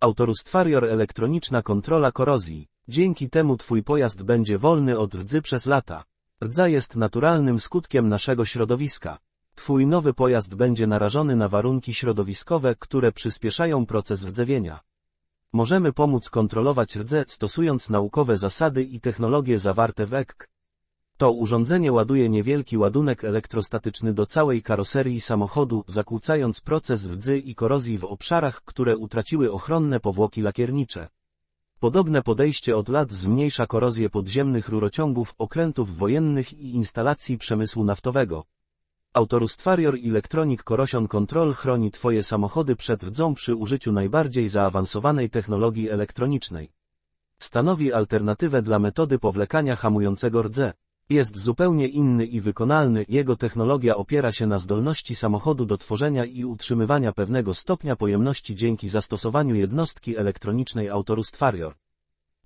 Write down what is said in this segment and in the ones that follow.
Autorus Twarior elektroniczna kontrola korozji. Dzięki temu Twój pojazd będzie wolny od rdzy przez lata. Rdza jest naturalnym skutkiem naszego środowiska. Twój nowy pojazd będzie narażony na warunki środowiskowe, które przyspieszają proces rdzewienia. Możemy pomóc kontrolować rdzę stosując naukowe zasady i technologie zawarte w EKK. To urządzenie ładuje niewielki ładunek elektrostatyczny do całej karoserii samochodu, zakłócając proces rdzy i korozji w obszarach, które utraciły ochronne powłoki lakiernicze. Podobne podejście od lat zmniejsza korozję podziemnych rurociągów, okrętów wojennych i instalacji przemysłu naftowego. Autorus Twarior Electronic Corrosion Control chroni Twoje samochody przed rdzą przy użyciu najbardziej zaawansowanej technologii elektronicznej. Stanowi alternatywę dla metody powlekania hamującego rdze. Jest zupełnie inny i wykonalny, jego technologia opiera się na zdolności samochodu do tworzenia i utrzymywania pewnego stopnia pojemności dzięki zastosowaniu jednostki elektronicznej Autorust Farior.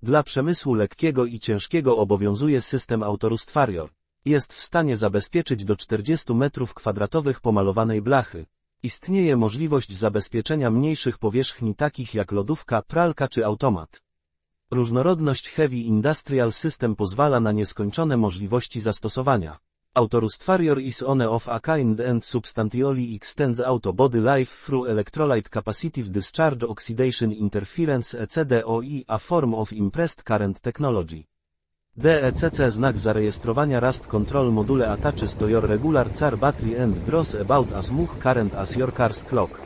Dla przemysłu lekkiego i ciężkiego obowiązuje system Autorust Farior. Jest w stanie zabezpieczyć do 40 m2 pomalowanej blachy. Istnieje możliwość zabezpieczenia mniejszych powierzchni takich jak lodówka, pralka czy automat. Różnorodność Heavy Industrial System pozwala na nieskończone możliwości zastosowania. Autorus Farrior is one of a kind and substantially extends auto body life through electrolyte capacitive discharge oxidation interference ECDOI e, a form of impressed current technology. DECC znak zarejestrowania Rust Control module attaches to your regular car battery and draws about as much current as your car's clock.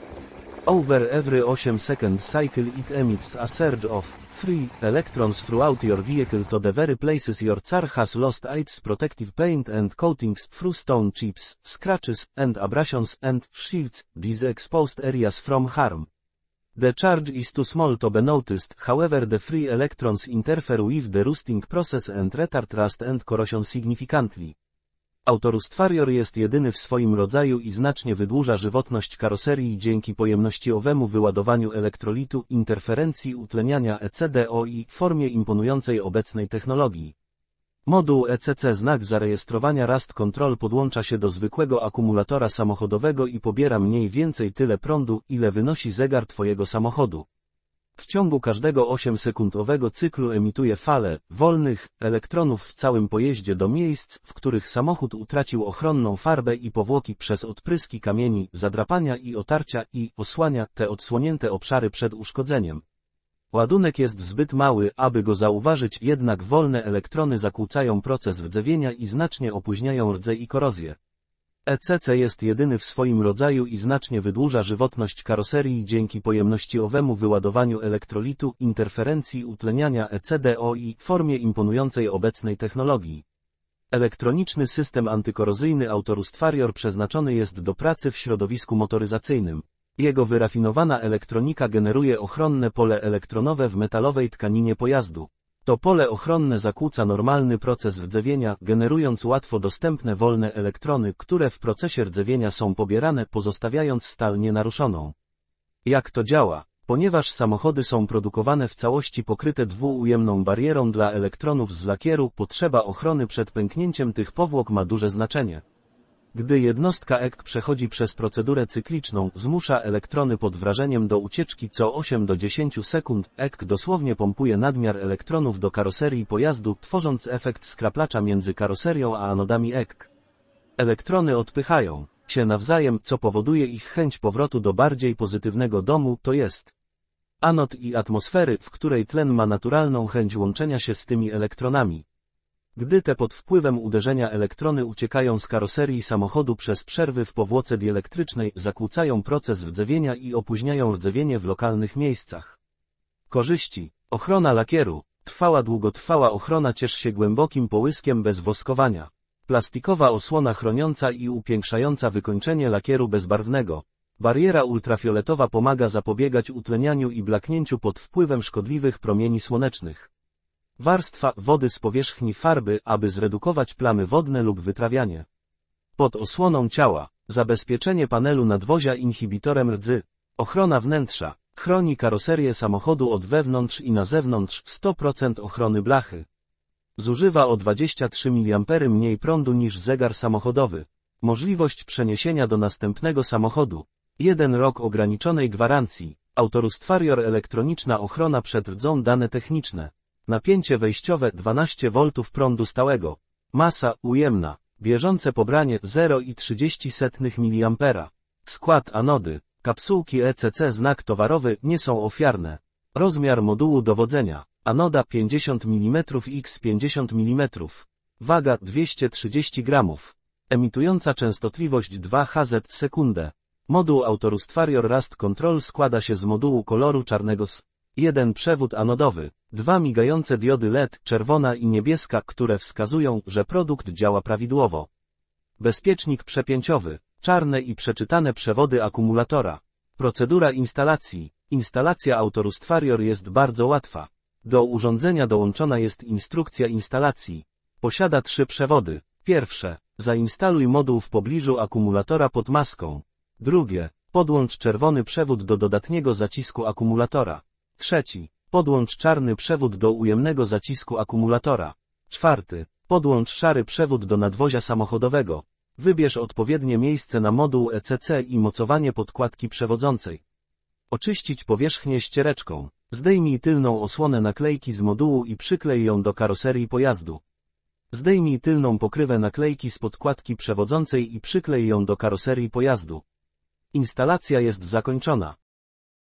Over every 8 second cycle it emits a surge of 3. Electrons throughout your vehicle to the very places your car has lost its protective paint and coatings through stone chips, scratches, and abrasions and shields these exposed areas from harm. The charge is too small to be noticed, however the free electrons interfere with the rusting process and retard rust and corrosion significantly. Autorus Twarior jest jedyny w swoim rodzaju i znacznie wydłuża żywotność karoserii dzięki pojemnościowemu wyładowaniu elektrolitu, interferencji utleniania ECDO i formie imponującej obecnej technologii. Moduł ECC znak zarejestrowania Rast Control podłącza się do zwykłego akumulatora samochodowego i pobiera mniej więcej tyle prądu, ile wynosi zegar Twojego samochodu. W ciągu każdego 8-sekundowego cyklu emituje fale wolnych elektronów w całym pojeździe do miejsc, w których samochód utracił ochronną farbę i powłoki przez odpryski kamieni, zadrapania i otarcia i osłania te odsłonięte obszary przed uszkodzeniem. Ładunek jest zbyt mały, aby go zauważyć, jednak wolne elektrony zakłócają proces wdzewienia i znacznie opóźniają rdze i korozję. ECC jest jedyny w swoim rodzaju i znacznie wydłuża żywotność karoserii dzięki pojemnościowemu wyładowaniu elektrolitu, interferencji utleniania ECDO i formie imponującej obecnej technologii. Elektroniczny system antykorozyjny Autorus przeznaczony jest do pracy w środowisku motoryzacyjnym. Jego wyrafinowana elektronika generuje ochronne pole elektronowe w metalowej tkaninie pojazdu. To pole ochronne zakłóca normalny proces rdzewienia, generując łatwo dostępne wolne elektrony, które w procesie rdzewienia są pobierane, pozostawiając stal nienaruszoną. Jak to działa? Ponieważ samochody są produkowane w całości pokryte dwuujemną barierą dla elektronów z lakieru, potrzeba ochrony przed pęknięciem tych powłok ma duże znaczenie. Gdy jednostka EK przechodzi przez procedurę cykliczną, zmusza elektrony pod wrażeniem do ucieczki co 8 do 10 sekund. EK dosłownie pompuje nadmiar elektronów do karoserii pojazdu, tworząc efekt skraplacza między karoserią a anodami EK. Elektrony odpychają się nawzajem, co powoduje ich chęć powrotu do bardziej pozytywnego domu, to jest anod i atmosfery, w której tlen ma naturalną chęć łączenia się z tymi elektronami. Gdy te pod wpływem uderzenia elektrony uciekają z karoserii samochodu przez przerwy w powłoce dielektrycznej, zakłócają proces rdzewienia i opóźniają rdzewienie w lokalnych miejscach. Korzyści. Ochrona lakieru. Trwała długotrwała ochrona cieszy się głębokim połyskiem bez woskowania. Plastikowa osłona chroniąca i upiększająca wykończenie lakieru bezbarwnego. Bariera ultrafioletowa pomaga zapobiegać utlenianiu i blaknięciu pod wpływem szkodliwych promieni słonecznych. Warstwa wody z powierzchni farby, aby zredukować plamy wodne lub wytrawianie. Pod osłoną ciała. Zabezpieczenie panelu nadwozia inhibitorem rdzy. Ochrona wnętrza. Chroni karoserię samochodu od wewnątrz i na zewnątrz 100% ochrony blachy. Zużywa o 23 mA mniej prądu niż zegar samochodowy. Możliwość przeniesienia do następnego samochodu. 1 rok ograniczonej gwarancji. Autorustwarior elektroniczna ochrona przed rdzą dane techniczne. Napięcie wejściowe 12 V prądu stałego. Masa ujemna. Bieżące pobranie 0,30 mA. Skład anody. Kapsułki ECC znak towarowy nie są ofiarne. Rozmiar modułu dowodzenia. Anoda 50 mm x 50 mm. Waga 230 g. Emitująca częstotliwość 2 Hz w sekundę. Moduł Autorustwarior Rust Control składa się z modułu koloru czarnego z 1 przewód anodowy, Dwa migające diody LED, czerwona i niebieska, które wskazują, że produkt działa prawidłowo. Bezpiecznik przepięciowy, czarne i przeczytane przewody akumulatora. Procedura instalacji. Instalacja Farrior jest bardzo łatwa. Do urządzenia dołączona jest instrukcja instalacji. Posiada trzy przewody. Pierwsze, zainstaluj moduł w pobliżu akumulatora pod maską. Drugie, podłącz czerwony przewód do dodatniego zacisku akumulatora. Trzeci, Podłącz czarny przewód do ujemnego zacisku akumulatora. Czwarty. Podłącz szary przewód do nadwozia samochodowego. Wybierz odpowiednie miejsce na moduł ECC i mocowanie podkładki przewodzącej. Oczyścić powierzchnię ściereczką. Zdejmij tylną osłonę naklejki z modułu i przyklej ją do karoserii pojazdu. Zdejmij tylną pokrywę naklejki z podkładki przewodzącej i przyklej ją do karoserii pojazdu. Instalacja jest zakończona.